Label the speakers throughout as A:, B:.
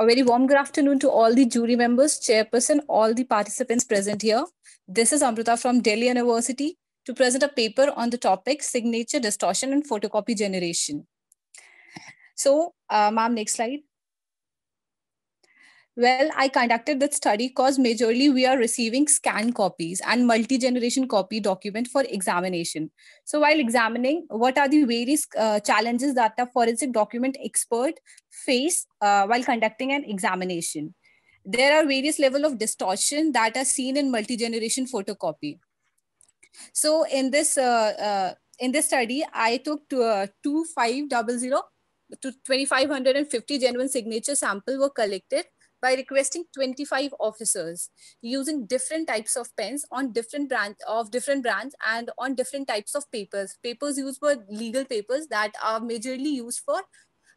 A: A very warm good afternoon to all the jury members, chairperson, all the participants present here. This is Amrita from Delhi University to present a paper on the topic signature distortion and photocopy generation. So, uh, ma'am, next slide. Well, I conducted that study because majorly we are receiving scan copies and multi-generation copy document for examination. So while examining, what are the various uh, challenges that a forensic document expert face uh, while conducting an examination? There are various level of distortion that are seen in multi-generation photocopy. So in this uh, uh in this study, I took to, uh, two five double zero to 2550 genuine signature sample were collected by requesting 25 officers using different types of pens on different brands of different brands and on different types of papers. Papers used were legal papers that are majorly used for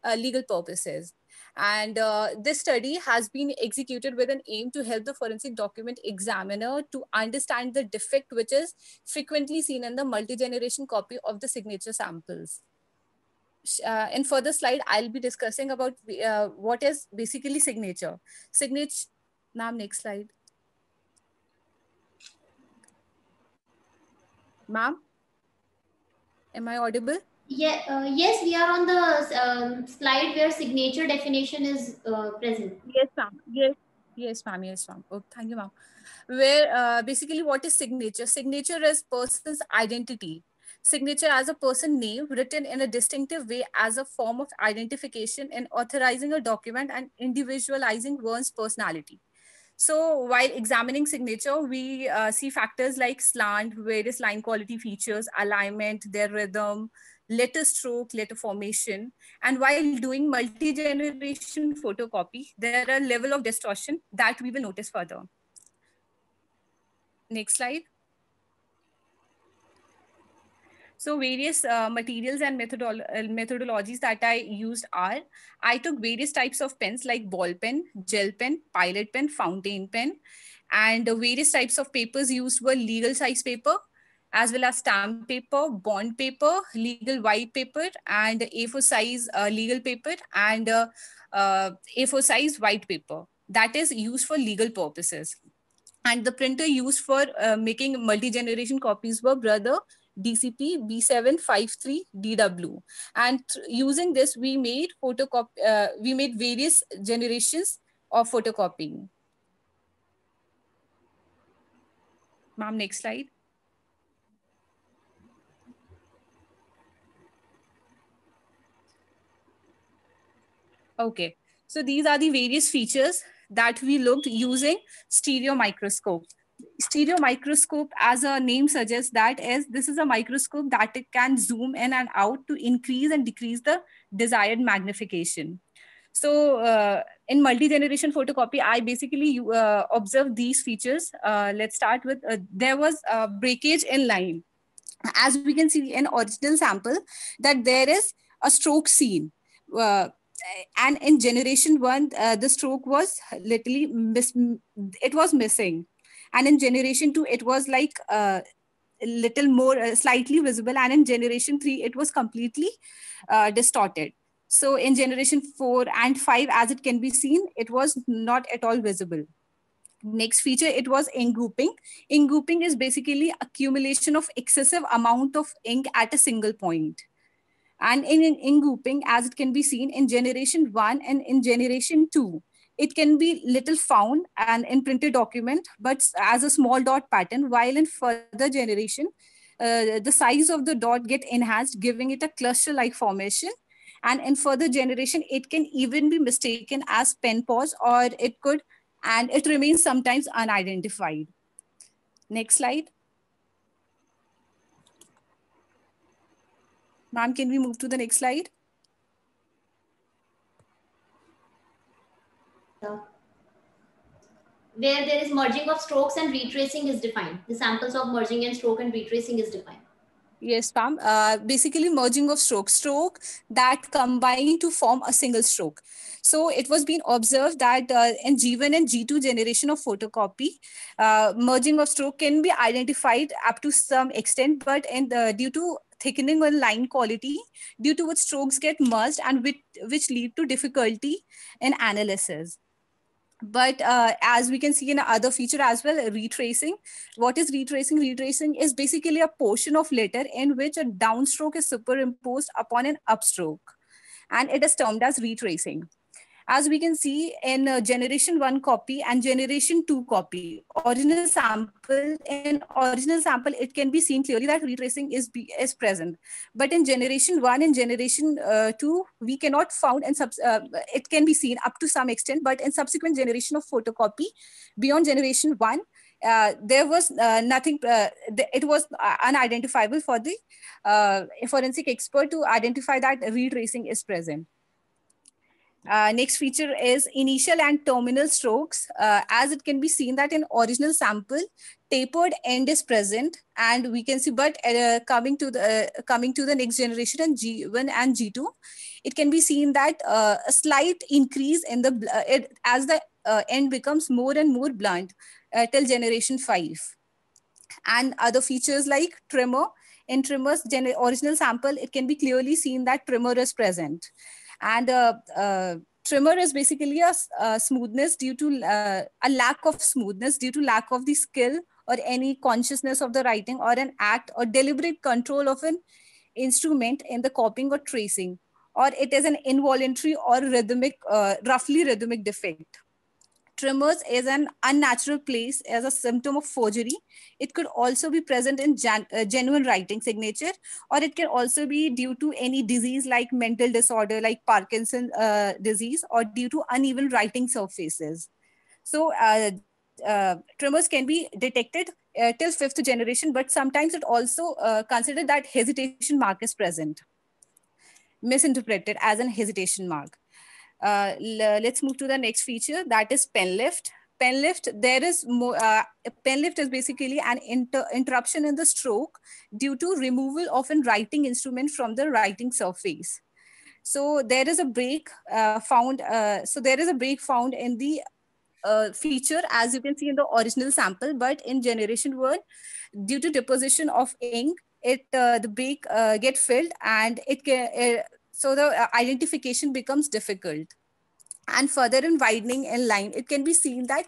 A: uh, legal purposes. And uh, this study has been executed with an aim to help the forensic document examiner to understand the defect which is frequently seen in the multi-generation copy of the signature samples which uh, in further slide, I'll be discussing about uh, what is basically signature. Signature, ma'am, next slide. Ma'am, am I audible? Yeah, uh, yes, we are on the um, slide where signature definition is uh, present. Yes, ma'am. Yes, yes, ma'am. Yes, ma'am. Oh, thank you, ma'am. Where uh, basically what is signature? Signature is person's identity signature as a person name written in a distinctive way as a form of identification and authorizing a document and individualizing one's personality. So while examining signature, we uh, see factors like slant, various line quality features, alignment, their rhythm, letter stroke, letter formation. And while doing multi-generation photocopy, there are level of distortion that we will notice further. Next slide. So various uh, materials and methodol uh, methodologies that I used are, I took various types of pens like ball pen, gel pen, pilot pen, fountain pen, and the various types of papers used were legal size paper, as well as stamp paper, bond paper, legal white paper, and A4 size uh, legal paper and uh, uh, A4 size white paper. That is used for legal purposes. And the printer used for uh, making multi-generation copies were Brother DCP B753DW. And using this, we made photocopy, uh, we made various generations of photocopying. Ma'am, next slide. Okay, so these are the various features that we looked using stereo microscope stereo microscope as a name suggests that is this is a microscope that it can zoom in and out to increase and decrease the desired magnification so uh, in multi-generation photocopy i basically uh, observe these features uh, let's start with uh, there was a breakage in line as we can see in original sample that there is a stroke seen uh, and in generation one uh, the stroke was literally it was missing and in generation 2 it was like uh, a little more uh, slightly visible and in generation 3 it was completely uh, distorted so in generation 4 and 5 as it can be seen it was not at all visible next feature it was ink grouping ink grouping is basically accumulation of excessive amount of ink at a single point and in, in, in grouping as it can be seen in generation 1 and in generation 2 it can be little found and in printed document, but as a small dot pattern, while in further generation, uh, the size of the dot get enhanced, giving it a cluster-like formation. And in further generation, it can even be mistaken as pen pause or it could, and it remains sometimes unidentified. Next slide. Ma'am, can we move to the next slide? where there is merging of strokes and retracing is defined. The samples of merging and stroke and retracing is defined. Yes, ma'am. Uh, basically, merging of stroke, stroke that combine to form a single stroke. So it was being observed that uh, in G1 and G2 generation of photocopy, uh, merging of stroke can be identified up to some extent, but in the, due to thickening of line quality, due to which strokes get merged and which lead to difficulty in analysis but uh, as we can see in other feature as well, retracing. What is retracing? Retracing is basically a portion of letter in which a downstroke is superimposed upon an upstroke. And it is termed as retracing as we can see in uh, generation 1 copy and generation 2 copy original sample in original sample it can be seen clearly that retracing is be, is present but in generation 1 and generation uh, 2 we cannot found and uh, it can be seen up to some extent but in subsequent generation of photocopy beyond generation 1 uh, there was uh, nothing uh, it was uh, unidentifiable for the uh, forensic expert to identify that retracing is present uh, next feature is initial and terminal strokes. Uh, as it can be seen that in original sample, tapered end is present and we can see, but uh, coming, to the, uh, coming to the next generation and G1 and G2, it can be seen that uh, a slight increase in the, uh, it, as the end becomes more and more blunt till generation five. And other features like tremor, in tremor's original sample, it can be clearly seen that tremor is present. And uh, uh, trimmer is basically a, a smoothness due to uh, a lack of smoothness due to lack of the skill or any consciousness of the writing or an act or deliberate control of an instrument in the copying or tracing or it is an involuntary or rhythmic uh, roughly rhythmic defect tremors is an unnatural place as a symptom of forgery. It could also be present in gen uh, genuine writing signature, or it can also be due to any disease like mental disorder, like Parkinson's uh, disease, or due to uneven writing surfaces. So uh, uh tremors can be detected uh, till fifth generation, but sometimes it also uh, considered that hesitation mark is present, misinterpreted as an hesitation mark. Uh, let's move to the next feature that is pen lift. Pen lift, there is more, uh, pen lift is basically an inter interruption in the stroke due to removal of a writing instrument from the writing surface. So there is a break uh, found, uh, so there is a break found in the uh, feature as you can see in the original sample but in generation one due to deposition of ink it uh, the break uh, get filled and it can uh, so the uh, identification becomes difficult. And further in widening in line, it can be seen that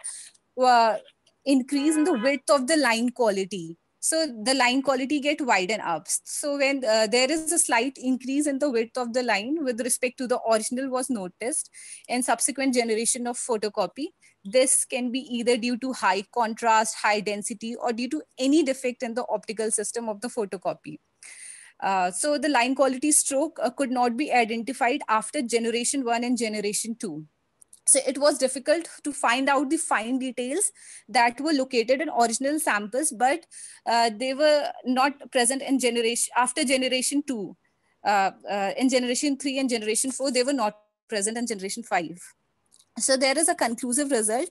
A: uh, increase in the width of the line quality. So the line quality get widened up. So when uh, there is a slight increase in the width of the line with respect to the original was noticed in subsequent generation of photocopy, this can be either due to high contrast, high density, or due to any defect in the optical system of the photocopy. Uh, so the line quality stroke uh, could not be identified after generation one and generation two. So it was difficult to find out the fine details that were located in original samples, but uh, they were not present in generation after generation two. Uh, uh, in generation three and generation four, they were not present in generation five so there is a conclusive result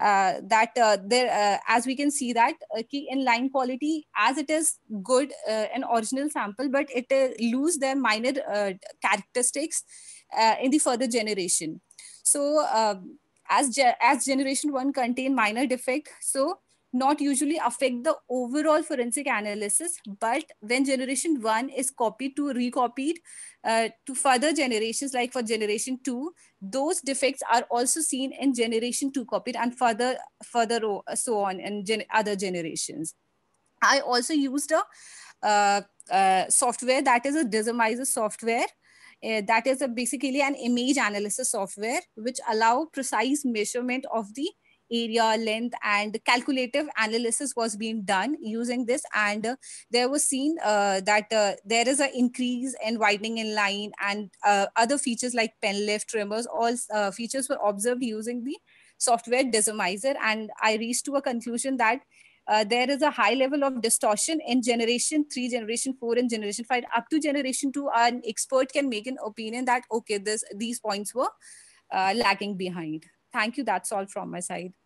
A: uh, that uh, there uh, as we can see that uh, in line quality as it is good uh, an original sample but it uh, lose their minor characteristics in the further generation so as, ge as generation 1 contain minor defect so not usually affect the overall forensic analysis, but when generation one is copied to recopied uh, to further generations, like for generation two, those defects are also seen in generation two copied and further, further so on in gen other generations. I also used a uh, uh, software that is a Dismizer software. Uh, that is basically an image analysis software which allow precise measurement of the area, length, and calculative analysis was being done using this. And uh, there was seen uh, that uh, there is an increase in widening in line and uh, other features like pen lift, trimmers, all uh, features were observed using the software Desumizer. And I reached to a conclusion that uh, there is a high level of distortion in generation 3 generation 4 and generation 5 up to generation 2 an expert can make an opinion that okay this these points were uh, lagging behind Thank you. That's all from my side.